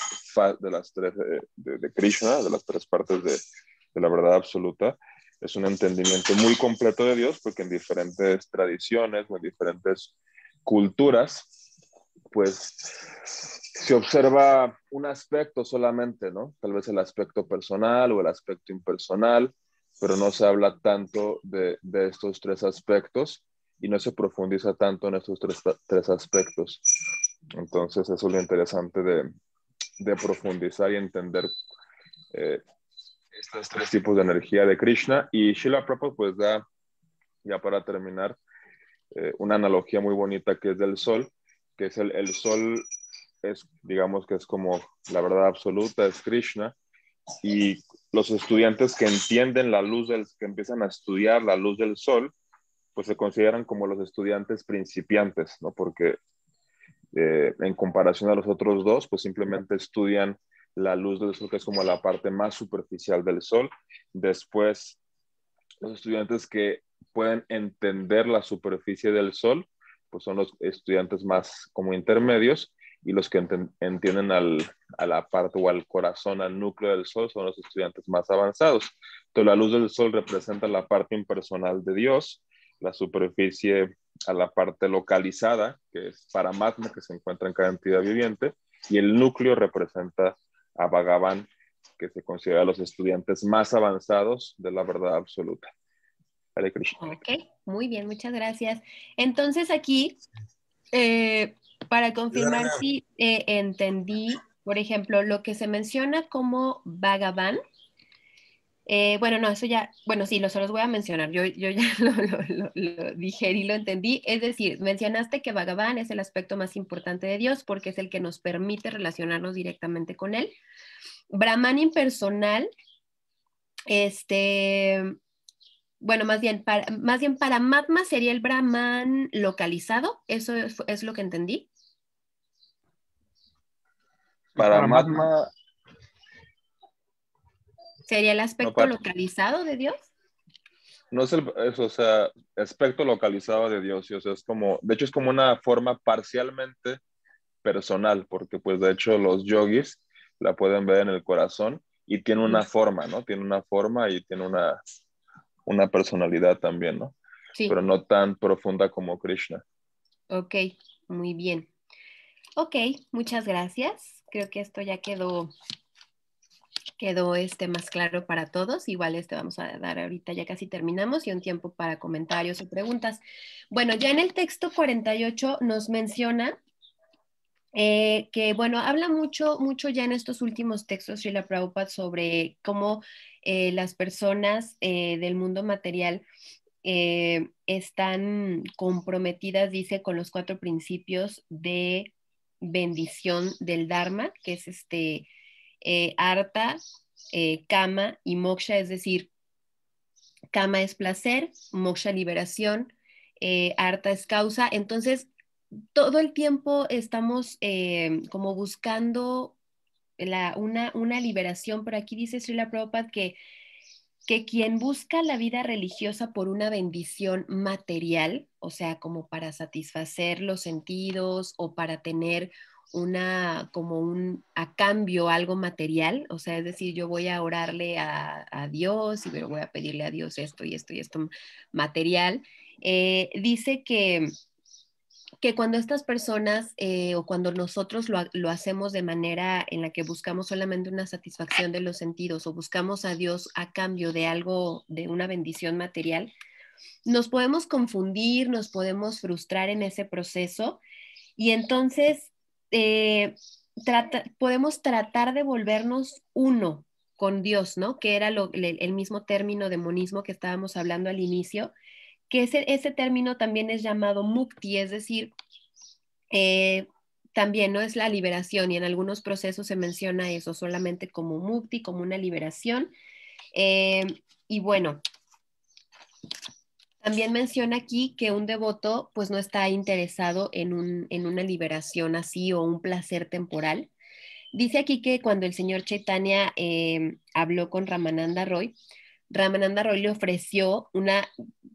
de las tres eh, de, de, Krishna, de las tres partes de, de la verdad absoluta, es un entendimiento muy completo de Dios, porque en diferentes tradiciones o en diferentes culturas, pues se observa un aspecto solamente, ¿no? Tal vez el aspecto personal o el aspecto impersonal, pero no se habla tanto de, estos tres aspectos y no se profundiza tanto en estos tres, aspectos. Entonces, eso es lo interesante de, profundizar y entender eh, estos tres tipos de energía de Krishna. Y Srila Prabhupada pues da, ya para terminar, eh, una analogía muy bonita que es del sol, que es el, el sol es, digamos que es como la verdad absoluta, es Krishna, y los estudiantes que entienden la luz del, que empiezan a estudiar la luz del sol, pues se consideran como los estudiantes principiantes, ¿no? Porque eh, en comparación a los otros dos, pues simplemente estudian la luz del sol, que es como la parte más superficial del sol. Después, los estudiantes que pueden entender la superficie del sol, pues son los estudiantes más como intermedios y los que entienden al, a la parte o al corazón, al núcleo del sol, son los estudiantes más avanzados. Entonces, la luz del sol representa la parte impersonal de Dios, la superficie a la parte localizada, que es para magma, que se encuentra en cada entidad viviente, y el núcleo representa Bhagavan que se considera los estudiantes más avanzados de la verdad absoluta. Ok,
muy bien, muchas gracias. Entonces aquí, eh, para confirmar si eh, entendí, por ejemplo, lo que se menciona como Bhagavan, eh, bueno, no, eso ya, bueno, sí, lo se los voy a mencionar, yo, yo ya [LAUGHS] lo, dije y lo, entendí, es decir, mencionaste que Bhagavan es el aspecto más importante de Dios porque es el que nos permite relacionarnos directamente con Él. Brahman impersonal, este, bueno, más bien, para, más bien para Matma sería el Brahman localizado, eso es, lo que entendí.
Para, Madma...
¿Sería el aspecto localizado de Dios?
No es, el, o sea, aspecto localizado de Dios, es como, de hecho es como una forma parcialmente personal, porque pues de hecho los yogis la pueden ver en el corazón y tiene una forma, ¿no? Tiene una forma y tiene una, una personalidad también, ¿no? Sí. Pero no tan profunda como Krishna.
Ok, muy bien. Ok, muchas gracias. Creo que esto ya quedó quedó este más claro para todos. Igual este vamos a dar ahorita, ya casi terminamos, y un tiempo para comentarios o preguntas. Bueno, ya en el texto 48 nos menciona eh, que, bueno, habla mucho, mucho ya en estos últimos textos Srila Prabhupada sobre cómo eh, las personas eh, del mundo material están comprometidas, dice, con los cuatro principios de bendición del Dharma, que es este eh, arta, eh, y moksha, es decir, kama es placer, moksha liberación, eh, arta es causa. Entonces, todo el tiempo estamos eh, como buscando la, una, liberación, Por aquí dice Srila Prabhupada que, que quien busca la vida religiosa por una bendición material, o sea, como para satisfacer los sentidos o para tener una, como un, a cambio, algo material, o sea, es decir, yo voy a orarle a, Dios y voy a pedirle a Dios esto y esto y esto material, eh, dice que, que cuando estas personas eh, o cuando nosotros lo, lo, hacemos de manera en la que buscamos solamente una satisfacción de los sentidos o buscamos a Dios a cambio de algo, de una bendición material, nos podemos confundir, nos podemos frustrar en ese proceso y entonces eh, podemos tratar de volvernos uno con Dios, ¿no? Que era el, mismo término demonismo que estábamos hablando al inicio, que ese, ese término también es llamado mukti, es decir, eh, también no es la liberación y en algunos procesos se menciona eso solamente como mukti, como una liberación. Eh, y bueno, también menciona aquí que un devoto pues no está interesado en, una liberación así o un placer temporal. Dice aquí que cuando el señor Chaitanya eh, habló con Ramananda Roy, Ramananda Roy le ofreció una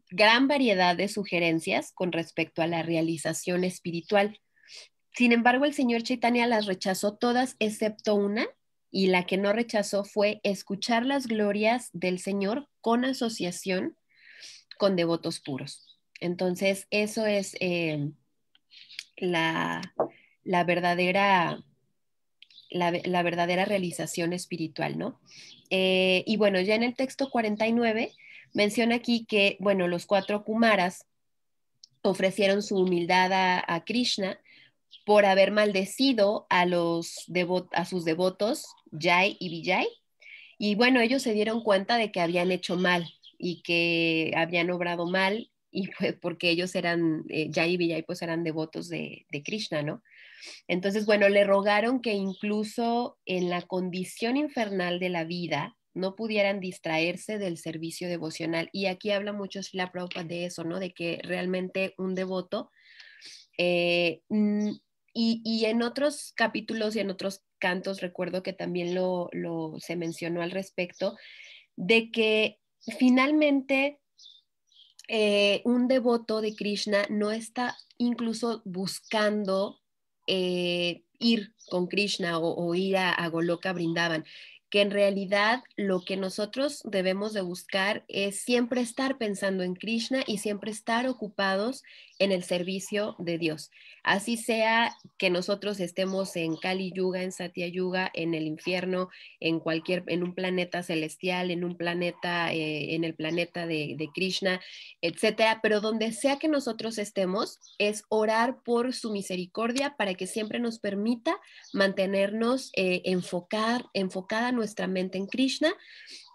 gran variedad de sugerencias con respecto a la realización espiritual. Sin embargo, el señor Chaitanya las rechazó todas excepto una, y la que no rechazó fue escuchar las glorias del Señor con asociación con devotos puros. Entonces, eso es eh, la, la, verdadera, la, verdadera, realización espiritual, ¿no? Eh, y bueno, ya en el texto 49 menciona aquí que, bueno, los cuatro Kumaras ofrecieron su humildad a, Krishna por haber maldecido a, los a sus devotos, Jai y Vijay. Y bueno, ellos se dieron cuenta de que habían hecho mal, y que habían obrado mal y pues porque ellos eran, ya eh, y pues eran devotos de, Krishna, ¿no? Entonces, bueno, le rogaron que incluso en la condición infernal de la vida no pudieran distraerse del servicio devocional. Y aquí habla mucho la Prabhupada de eso, ¿no? De que realmente un devoto, eh, y, en otros capítulos y en otros cantos, recuerdo que también lo, lo se mencionó al respecto, de que finalmente eh, un devoto de Krishna no está incluso buscando eh, ir con Krishna o, ir a, a, Goloka Brindaban que en realidad lo que nosotros debemos de buscar es siempre estar pensando en Krishna y siempre estar ocupados en el servicio de Dios. Así sea que nosotros estemos en Kali Yuga, en Satya Yuga, en el infierno, en cualquier, en un planeta celestial, en un planeta, eh, en el planeta de, Krishna, etcétera, pero donde sea que nosotros estemos, es orar por su misericordia para que siempre nos permita mantenernos eh, enfocar, enfocada nuestra mente en Krishna.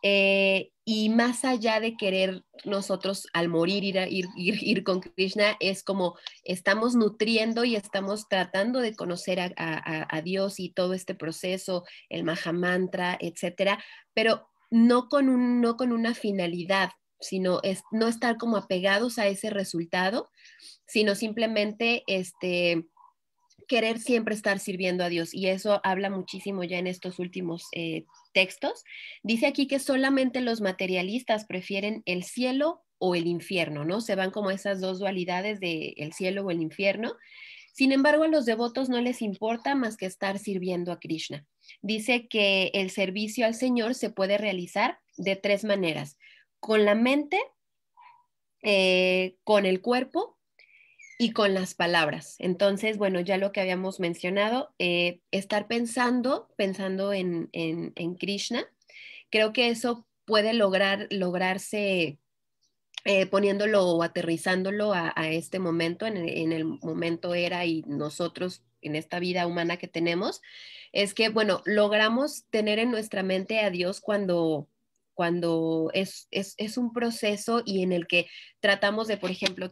Eh, y más allá de querer nosotros al morir ir, ir, con Krishna, es como estamos nutriendo y estamos tratando de conocer a, Dios y todo este proceso, el Mahamantra, etcétera, pero no con, no con una finalidad, sino es, no estar como apegados a ese resultado, sino simplemente este, querer siempre estar sirviendo a Dios y eso habla muchísimo ya en estos últimos eh, textos. Dice aquí que solamente los materialistas prefieren el cielo o el infierno, ¿no? Se van como esas dos dualidades de el cielo o el infierno. Sin embargo, a los devotos no les importa más que estar sirviendo a Krishna. Dice que el servicio al Señor se puede realizar de tres maneras, con la mente, eh, con el cuerpo y con las palabras. Entonces, bueno, ya lo que habíamos mencionado, eh, estar pensando, pensando en, en, en, Krishna, creo que eso puede lograr, lograrse eh, poniéndolo o aterrizándolo a, a este momento, en, en, el momento era y nosotros en esta vida humana que tenemos, es que, bueno, logramos tener en nuestra mente a Dios cuando cuando es, un proceso y en el que tratamos de, por ejemplo,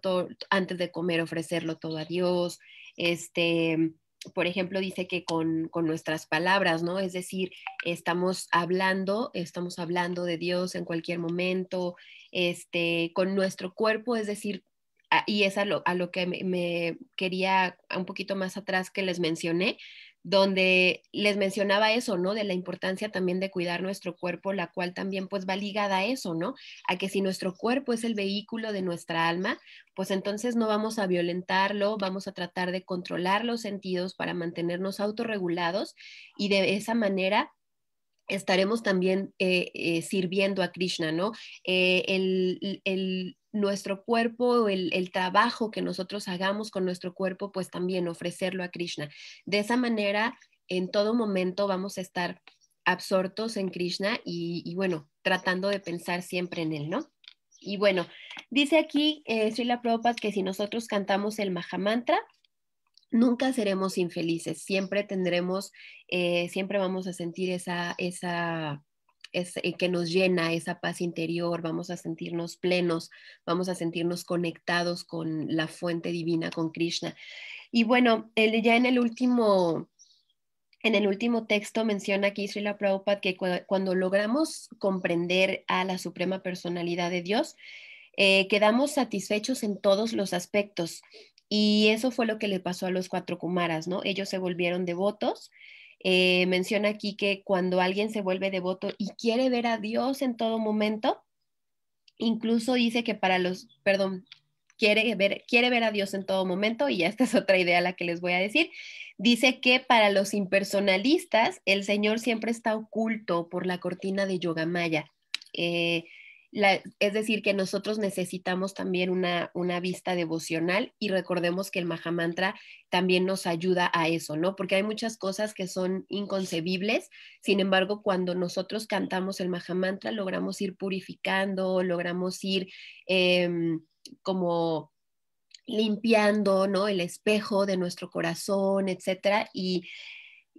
antes de comer, ofrecerlo todo a Dios, este, por ejemplo, dice que con, nuestras palabras, ¿no? Es decir, estamos hablando, estamos hablando de Dios en cualquier momento, este, con nuestro cuerpo, es decir, ah, y es a lo, que me quería un poquito más atrás que les mencioné, donde les mencionaba eso, ¿no? De la importancia también de cuidar nuestro cuerpo, la cual también pues va ligada a eso, ¿no? A que si nuestro cuerpo es el vehículo de nuestra alma, pues entonces no vamos a violentarlo, vamos a tratar de controlar los sentidos para mantenernos autorregulados y de esa manera estaremos también eh, eh, sirviendo a Krishna, ¿no? Eh, el, el nuestro cuerpo, el, el, trabajo que nosotros hagamos con nuestro cuerpo, pues también ofrecerlo a Krishna. De esa manera, en todo momento vamos a estar absortos en Krishna y, bueno, tratando de pensar siempre en él, ¿no? Y bueno, dice aquí soy eh, Srila Prabhupada que si nosotros cantamos el Mahamantra, nunca seremos infelices, siempre tendremos, eh, siempre vamos a sentir esa, esa eh, que nos llena esa paz interior, vamos a sentirnos plenos, vamos a sentirnos conectados con la fuente divina, con Krishna. Y bueno, ya en el último... En el último texto menciona aquí Srila Prabhupada que cuando logramos comprender a la Suprema Personalidad de Dios, eh, quedamos satisfechos en todos los aspectos. Y eso fue lo que le pasó a los cuatro Kumaras, ¿no? Ellos se volvieron devotos, eh, menciona aquí que cuando alguien se vuelve devoto y quiere ver a Dios en todo momento, incluso dice que para los, perdón, quiere ver, quiere ver a Dios en todo momento, y ya esta es otra idea la que les voy a decir, dice que para los impersonalistas el Señor siempre está oculto por la cortina de Yogamaya. Eh, es decir, que nosotros necesitamos también una, vista devocional y recordemos que el Mahamantra también nos ayuda a eso, ¿no? Porque hay muchas cosas que son inconcebibles, sin embargo, cuando nosotros cantamos el Mahamantra, logramos ir purificando, logramos ir em, como limpiando, ¿no? El espejo de nuestro corazón, etcétera. Y,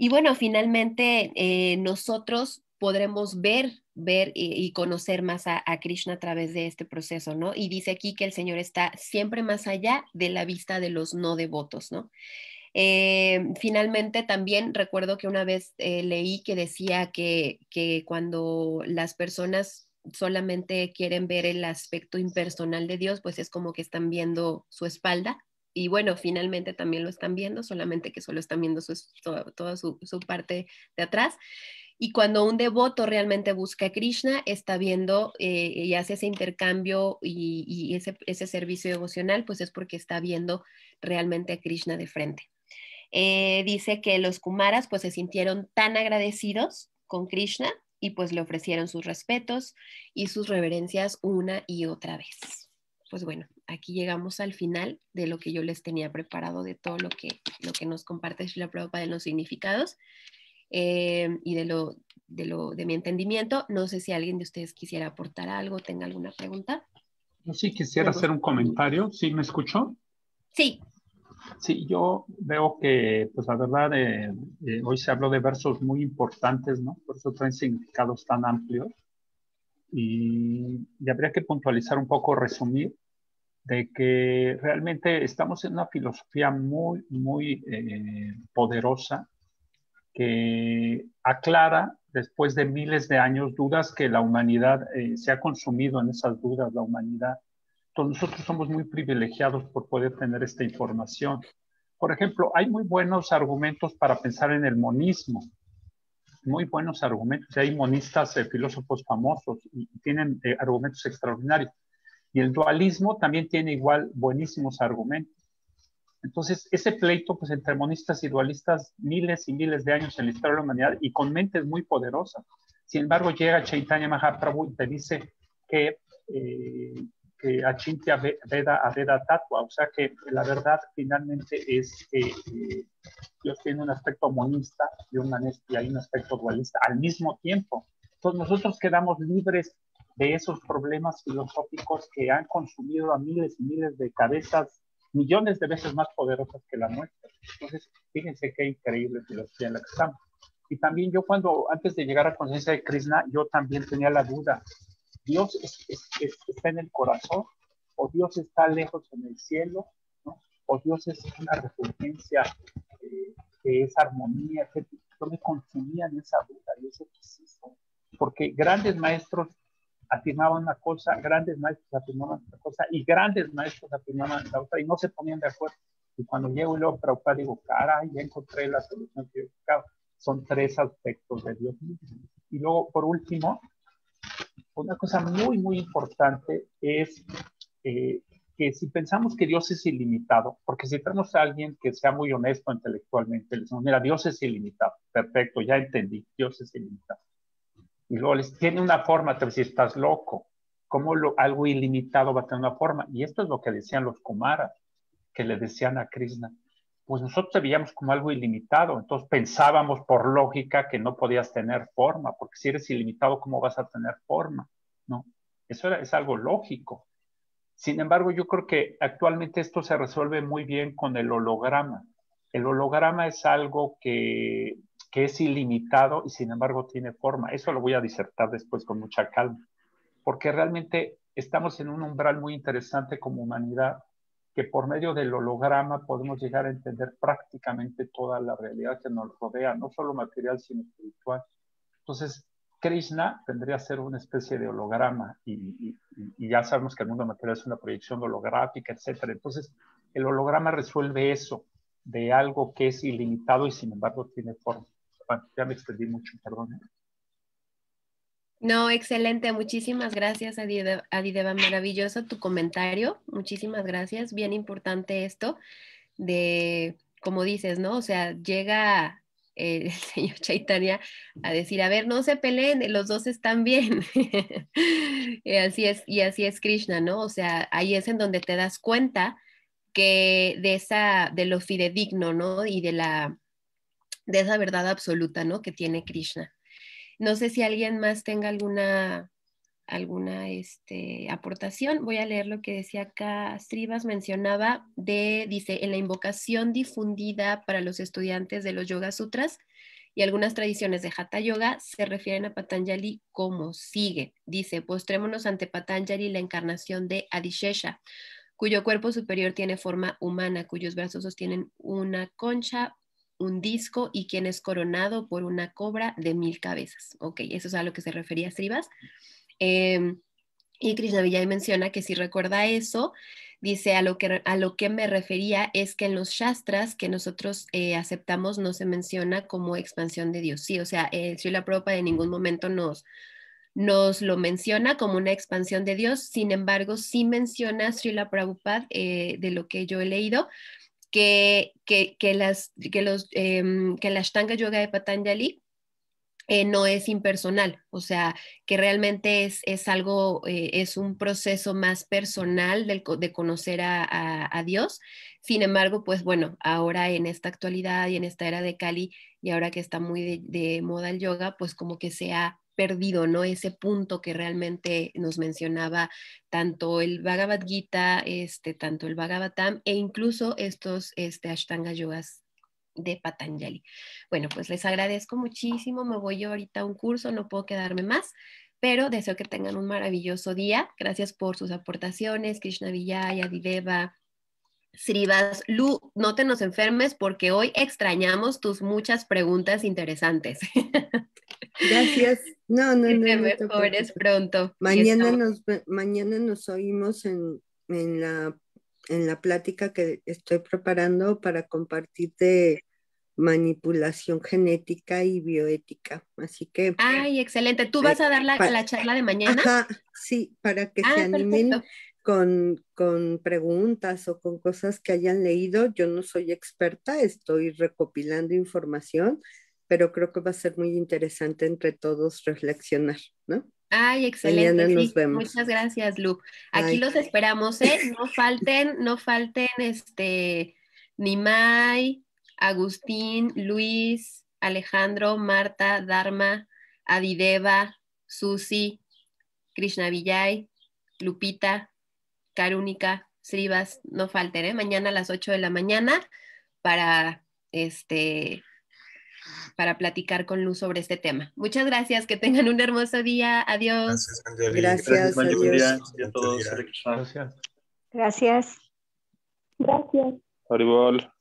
bueno, finalmente eh, nosotros podremos ver ver y, conocer más a, Krishna a través de este proceso, ¿no? Y dice aquí que el Señor está siempre más allá de la vista de los no devotos, ¿no? Eh, finalmente, también recuerdo que una vez eh, leí que decía que, cuando las personas solamente quieren ver el aspecto impersonal de Dios, pues es como que están viendo su espalda, y bueno, finalmente también lo están viendo, solamente que solo están viendo toda su, parte de atrás. Y cuando un devoto realmente busca a Krishna, está viendo eh, y hace ese intercambio y, ese, servicio devocional, pues es porque está viendo realmente a Krishna de frente. Eh, dice que los Kumaras pues se sintieron tan agradecidos con Krishna y pues le ofrecieron sus respetos y sus reverencias una y otra vez. Pues bueno, aquí llegamos al final de lo que yo les tenía preparado de todo lo que, lo que nos comparte La Prabhupada de los significados. Em, y de lo, de lo de mi entendimiento. No sé si alguien de ustedes quisiera aportar algo, tenga alguna pregunta.
Yo sí quisiera hacer un comentario. ¿Sí me escuchó? Sí. Sí, yo veo que, pues la verdad, eh, eh, hoy se habló de versos muy importantes, ¿no? Por eso traen significados tan amplios. Y, habría que puntualizar un poco, resumir, de que realmente estamos en una filosofía muy, muy eh, poderosa que aclara después de miles de años dudas que la humanidad eh, se ha consumido en esas dudas, la humanidad. Entonces nosotros somos muy privilegiados por poder tener esta información. Por ejemplo, hay muy buenos argumentos para pensar en el monismo, muy buenos argumentos. Hay monistas, eh, filósofos famosos y tienen eh, argumentos extraordinarios. Y el dualismo también tiene igual buenísimos argumentos. Entonces, ese pleito, pues entre monistas y dualistas, miles y miles de años en la historia de la humanidad y con mentes muy poderosas. Sin embargo, llega Chaitanya Mahaprabhu y te dice que, eh, que Achintya Veda Tatua, o sea que la verdad finalmente es que eh, Dios tiene un aspecto monista y, y hay un aspecto dualista al mismo tiempo. Entonces, nosotros quedamos libres de esos problemas filosóficos que han consumido a miles y miles de cabezas millones de veces más poderosas que la nuestra. Entonces, fíjense qué increíble filosofía en la que estamos. Y también yo cuando, antes de llegar a conciencia de Krishna, yo también tenía la duda, ¿Dios está en el corazón? ¿O Dios está lejos en el cielo? ¿O Dios es una referencia eh, que es armonía? Etcétera? yo me en esa duda y eso porque grandes maestros afirmaban una cosa, grandes maestros afirmaban otra cosa y grandes maestros afirmaban la otra y no se ponían de acuerdo. Y cuando llego y luego Prabhupada digo, caray, ya encontré la solución que yo Son tres aspectos de Dios Y luego, por último, una cosa muy, muy importante es eh, que si pensamos que Dios es ilimitado, porque si tenemos a alguien que sea muy honesto intelectualmente, le decimos, mira, Dios es ilimitado, perfecto, ya entendí, Dios es ilimitado. Y luego les tiene una forma, te si estás loco. ¿Cómo algo ilimitado va a tener una forma? Y esto es lo que decían los Kumaras, que le decían a Krishna. Pues nosotros te veíamos como algo ilimitado, entonces pensábamos por lógica que no podías tener forma, porque si eres ilimitado, ¿cómo vas a tener forma? ¿No? Eso es algo lógico. Sin embargo, yo creo que actualmente esto se resuelve muy bien con el holograma. El holograma es algo que que es ilimitado y sin embargo tiene forma. Eso lo voy a disertar después con mucha calma, porque realmente estamos en un umbral muy interesante como humanidad, que por medio del holograma podemos llegar a entender prácticamente toda la realidad que nos rodea, no solo material, sino espiritual. Entonces, Krishna tendría que ser una especie de holograma y, ya sabemos que el mundo material es una proyección holográfica, etc. Entonces, el holograma resuelve eso de algo que es ilimitado y sin embargo tiene forma ya me extendí mucho, perdón. ¿eh?
No, excelente. Muchísimas gracias, Adideva. Maravilloso tu comentario. Muchísimas gracias. Bien importante esto de, como dices, ¿no? O sea, llega eh, el [LAUGHS] señor Chaitanya a decir, a ver, no se peleen, los dos están bien. [LAUGHS] y así es, y así es Krishna, ¿no? O sea, ahí es en donde te das cuenta que de esa, de lo fidedigno, ¿no? Y de la de esa verdad absoluta, ¿no? Que tiene Krishna. No sé si alguien más tenga alguna, alguna este, aportación. Voy a leer lo que decía acá. Strivas mencionaba de, dice, en la invocación difundida para los estudiantes de los Yoga Sutras y algunas tradiciones de Hatha Yoga se refieren a Patanjali como sigue. Dice, postrémonos ante Patanjali la encarnación de Adishesha cuyo cuerpo superior tiene forma humana, cuyos brazos sostienen una concha un disco y quien es coronado por una cobra de mil cabezas. Ok, eso es a lo que se refería Srivas. Eh, y Krishna Villay menciona que si recuerda eso, dice a lo que, a lo que me refería es que en los shastras que nosotros eh, aceptamos no se menciona como expansión de Dios. Sí, o sea, Sri La Prabhupada en ningún momento nos, nos lo menciona como una expansión de Dios, sin embargo, sí menciona Srila Prabhupada eh, de lo que yo he leído que, las, que, los, em, que la Ashtanga Yoga de Patanjali eh, no es impersonal, o sea, que realmente es, es algo, eh, es un proceso más personal del, de conocer a, Dios. Sin embargo, pues bueno, ahora en esta actualidad y en esta era de Cali y ahora que está muy de, moda el yoga, pues como que sea perdido, ¿no? Ese punto que realmente nos mencionaba tanto el Bhagavad Gita, este, tanto el Bhagavatam e incluso estos este, Ashtanga Yogas de Patanjali. Bueno, pues les agradezco muchísimo, me voy yo ahorita a un curso, no puedo quedarme más, pero deseo que tengan un maravilloso día. Gracias por sus aportaciones, Krishna Villaya, Adileva. Sribas, Lu, no te nos enfermes porque hoy extrañamos tus muchas preguntas interesantes. [LAUGHS]
Gracias. No, no, no. Te mejores pronto. Mañana nos, mañana nos oímos en, en, la, en la plática que estoy preparando para compartir de manipulación genética y bioética. Así que.
Ay, excelente. ¿Tú eh, vas a dar la, la charla de mañana? sí,
para que se ah, animen con, preguntas o con cosas que hayan leído. Yo no soy experta, estoy recopilando información, pero creo que va a ser muy interesante entre todos reflexionar, ¿no?
Ay, excelente. nos vemos. Muchas gracias, Lu. Aquí los esperamos, ¿eh? No falten, no falten, este, Nimai, Agustín, Luis, Alejandro, Marta, Dharma, Adideva, Susi, Krishna Villay, Lupita, Carúnica Srivas, no falten, ¿eh? mañana a las 8 de la mañana para, este, para platicar con Luz sobre este tema. Muchas gracias, que tengan un hermoso día. Adiós.
Gracias, gracias,
gracias,
Gracias.